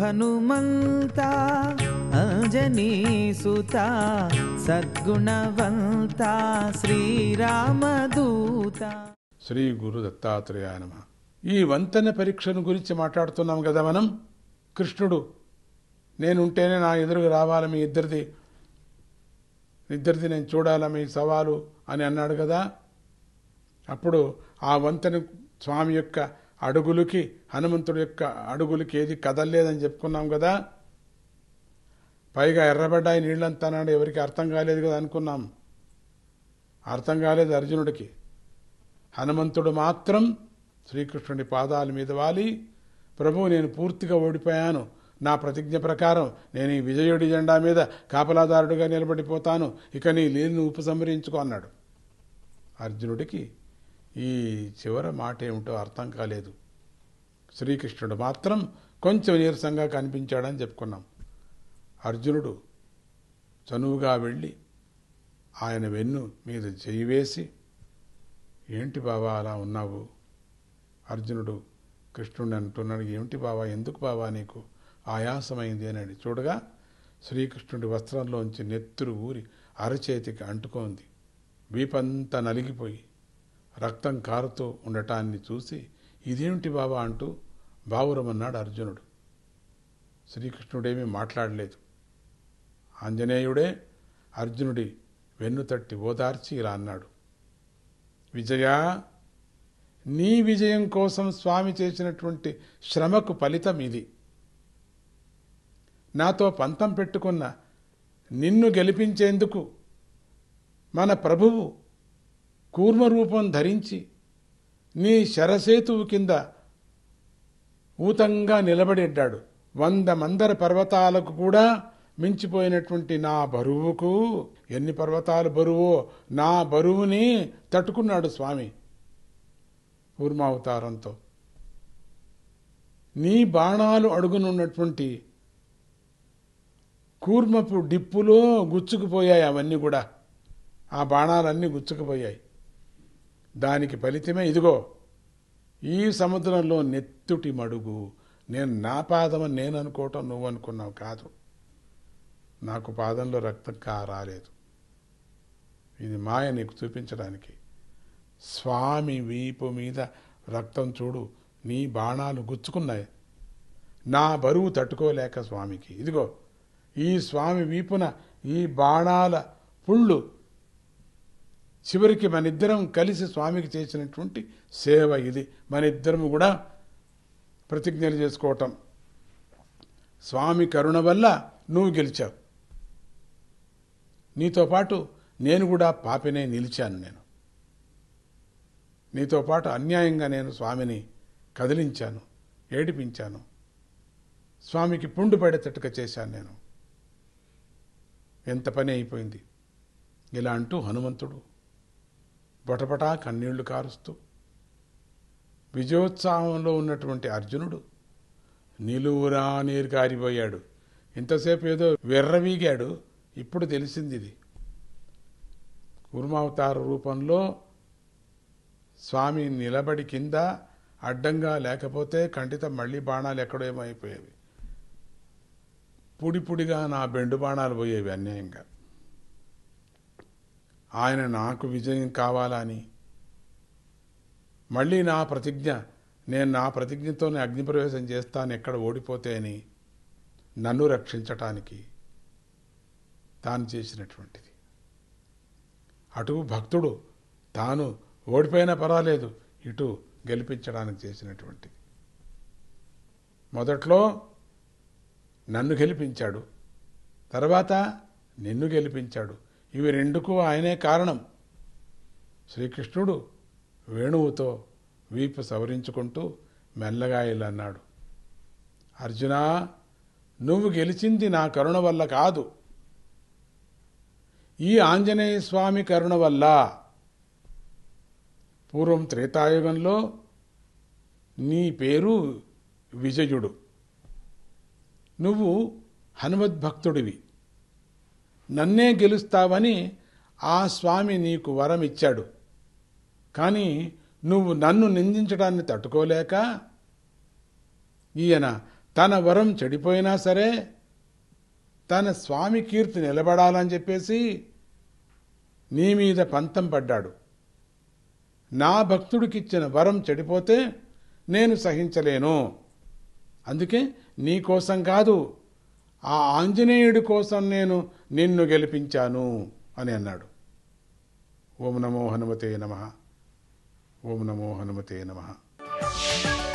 హనుమంత సుత సద్గుణవంత శ్రీరామదూత శ్రీ గురు దత్తాత్రేయ నమ ఈ వంతెన పరీక్షను గురించి మాట్లాడుతున్నాం కదా మనం కృష్ణుడు నేనుంటేనే నా ఎదురుగా రావాలి మీ ఇద్దరిది ఇద్దరిది నేను చూడాలా మీ సవాలు అని అన్నాడు కదా అప్పుడు ఆ వంతెన స్వామి యొక్క అడుగులకి హనుమంతుడి యొక్క అడుగులకి ఏది కదలలేదని చెప్పుకున్నాం కదా పైగా ఎర్రబడ్డాయి నీళ్ళంతానని ఎవరికి అర్థం కాలేదు కదా అనుకున్నాం అర్థం కాలేదు అర్జునుడికి హనుమంతుడు మాత్రం శ్రీకృష్ణుడి పాదాల మీద వాలి ప్రభు నేను పూర్తిగా ఓడిపోయాను నా ప్రతిజ్ఞ ప్రకారం నేను ఈ విజయుడి జెండా మీద కాపలాదారుడిగా నిలబడిపోతాను ఇక నీ లీలను ఉపసంహరించుకో అన్నాడు అర్జునుడికి ఈ చివర మాట ఏమిటో అర్థం కాలేదు శ్రీకృష్ణుడు మాత్రం కొంచెం నీరసంగా కనిపించాడని చెప్పుకున్నాం అర్జునుడు చనువుగా వెళ్ళి ఆయన వెన్ను మీద చేయి వేసి ఏంటి బావా అలా ఉన్నావు అర్జునుడు కృష్ణుడిని అంటున్నాడు ఏమిటి బావా ఎందుకు బావా నీకు ఆయాసమైంది అని చూడగా శ్రీకృష్ణుడి వస్త్రంలోంచి నెత్తురు ఊరి అరచేతికి అంటుకోంది వీపంతా నలిగిపోయి రక్తం కారుతూ ఉండటాన్ని చూసి ఇదేమిటి బాబా అంటూ బావురమన్నాడు అర్జునుడు శ్రీకృష్ణుడేమీ మాట్లాడలేదు ఆంజనేయుడే అర్జునుడి వెన్ను తట్టి ఓదార్చి ఇలా అన్నాడు విజయ నీ విజయం కోసం స్వామి చేసినటువంటి శ్రమకు ఫలితం ఇది నాతో పంతం పెట్టుకున్న నిన్ను గెలిపించేందుకు మన ప్రభువు కూర్మరూపం ధరించి నీ శరసేతువు కింద ఊతంగా నిలబడేడ్డాడు వంద మందర పర్వతాలకు కూడా మించిపోయినటువంటి నా బరువుకు ఎన్ని పర్వతాలు బరువో నా బరువుని తట్టుకున్నాడు స్వామి కూర్మావతారంతో నీ బాణాలు అడుగునున్నటువంటి కూర్మపు డిప్పులో గుచ్చుకుపోయాయి అవన్నీ కూడా ఆ బాణాలన్నీ గుచ్చుకుపోయాయి దానికి ఫలితమే ఇదిగో ఈ సముద్రంలో నెత్తుటి మడుగు నేను నా పాదము నేను అనుకోవటం నువ్వు అనుకున్నావు కాదు నాకు పాదంలో రక్తం కా రాలేదు ఇది మాయ నీకు చూపించడానికి స్వామి వీపు మీద రక్తం చూడు నీ బాణాలు గుచ్చుకున్నాయి నా బరువు తట్టుకోలేక స్వామికి ఇదిగో ఈ స్వామి వీపున ఈ బాణాల పుళ్ళు చివరికి మన ఇద్దరం కలిసి స్వామికి చేసినటువంటి సేవ ఇది మన ఇద్దరం కూడా ప్రతిజ్ఞలు చేసుకోవటం స్వామి కరుణ వల్ల నువ్వు గెలిచావు నీతో పాటు నేను కూడా పాపినే నిలిచాను నేను నీతో పాటు అన్యాయంగా నేను స్వామిని కదిలించాను ఏడిపించాను స్వామికి పుండు పడేటట్టుగా చేశాను నేను ఎంత పని అయిపోయింది ఇలా అంటూ హనుమంతుడు బొటపటా కన్నీళ్లు కారుస్తూ విజయోత్సాహంలో ఉన్నటువంటి అర్జునుడు నిలువురా నీరు కారిపోయాడు ఇంతసేపు ఏదో వెర్రవీగాడు ఇప్పుడు తెలిసింది ఇది కుర్మావతార రూపంలో స్వామి నిలబడి కింద అడ్డంగా లేకపోతే ఖండిత మళ్ళీ బాణాలు ఎక్కడేమైపోయేవి పుడి పుడిగా నా బెండు బాణాలు పోయేవి అన్యాయంగా ఆయన నాకు విజయం కావాలని మళ్ళీ నా ప్రతిజ్ఞ నేను నా ప్రతిజ్ఞతోనే అగ్నిప్రవేశం చేస్తాను ఎక్కడ ఓడిపోతే అని నన్ను రక్షించటానికి తాను చేసినటువంటిది అటు భక్తుడు తాను ఓడిపోయినా పర్వాలేదు ఇటు గెలిపించడానికి చేసినటువంటిది మొదట్లో నన్ను గెలిపించాడు తర్వాత నిన్ను గెలిపించాడు ఇవి రెండుకు ఆయనే కారణం శ్రీకృష్ణుడు వేణువుతో వీపు సవరించుకుంటూ మెల్లగా ఇల్లన్నాడు అర్జున నువ్వు గెలిచింది నా కరుణ వల్ల కాదు ఈ ఆంజనేయ స్వామి కరుణ వల్ల పూర్వం త్రేతాయుగంలో నీ పేరు విజయుడు నువ్వు హనుమద్భక్తుడివి నన్నే గెలుస్తావని ఆ స్వామి నీకు వరం ఇచ్చాడు కానీ నువ్వు నన్ను నిందించడాన్ని తట్టుకోలేక ఈయన తన వరం చెడిపోయినా సరే తన స్వామి కీర్తి నిలబడాలని చెప్పేసి నీ మీద పంతం పడ్డాడు నా భక్తుడికిచ్చిన వరం చెడిపోతే నేను సహించలేను అందుకే నీకోసం కాదు ఆ ఆంజనేయుడి కోసం నేను నిన్ను గెలిపించాను అని అన్నాడు ఓం నమో హనుమతే నమ ఓం నమో హనుమతే నమ